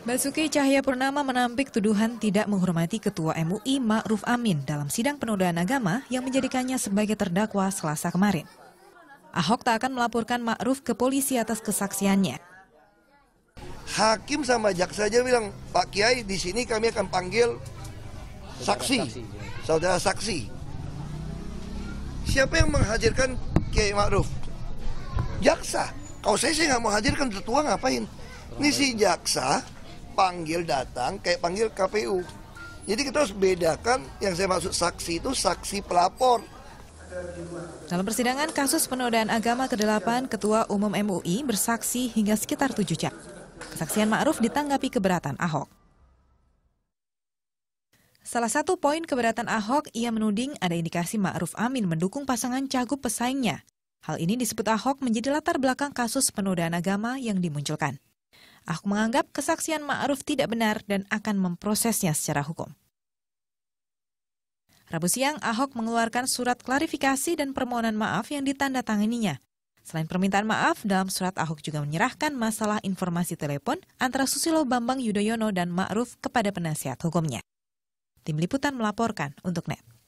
Basuki Cahaya Purnama menampik tuduhan tidak menghormati Ketua MUI Ma'ruf Amin dalam sidang penodaan agama yang menjadikannya sebagai terdakwa selasa kemarin. Ahok tak akan melaporkan Ma'ruf ke polisi atas kesaksiannya. Hakim sama jaksa aja bilang, Pak Kiai di sini kami akan panggil saksi, saudara saksi. Siapa yang menghadirkan Kiai Ma'ruf? Jaksa. Kalau saya sih nggak mau hadirkan ketua ngapain? Ini si jaksa panggil datang kayak panggil KPU. Jadi kita harus bedakan yang saya maksud saksi itu saksi pelapor. Dalam persidangan kasus penodaan agama ke-8, Ketua Umum MUI bersaksi hingga sekitar 7 jam. Kesaksian Ma'ruf ditanggapi keberatan Ahok. Salah satu poin keberatan Ahok, ia menuding ada indikasi Ma'ruf Amin mendukung pasangan cagup pesaingnya. Hal ini disebut Ahok menjadi latar belakang kasus penodaan agama yang dimunculkan. Ahok menganggap kesaksian Ma'ruf tidak benar dan akan memprosesnya secara hukum. Rabu siang, Ahok mengeluarkan surat klarifikasi dan permohonan maaf yang ditandatanganinya. Selain permintaan maaf, dalam surat Ahok juga menyerahkan masalah informasi telepon antara Susilo Bambang Yudhoyono dan Ma'ruf kepada penasihat hukumnya. Tim Liputan melaporkan untuk NET.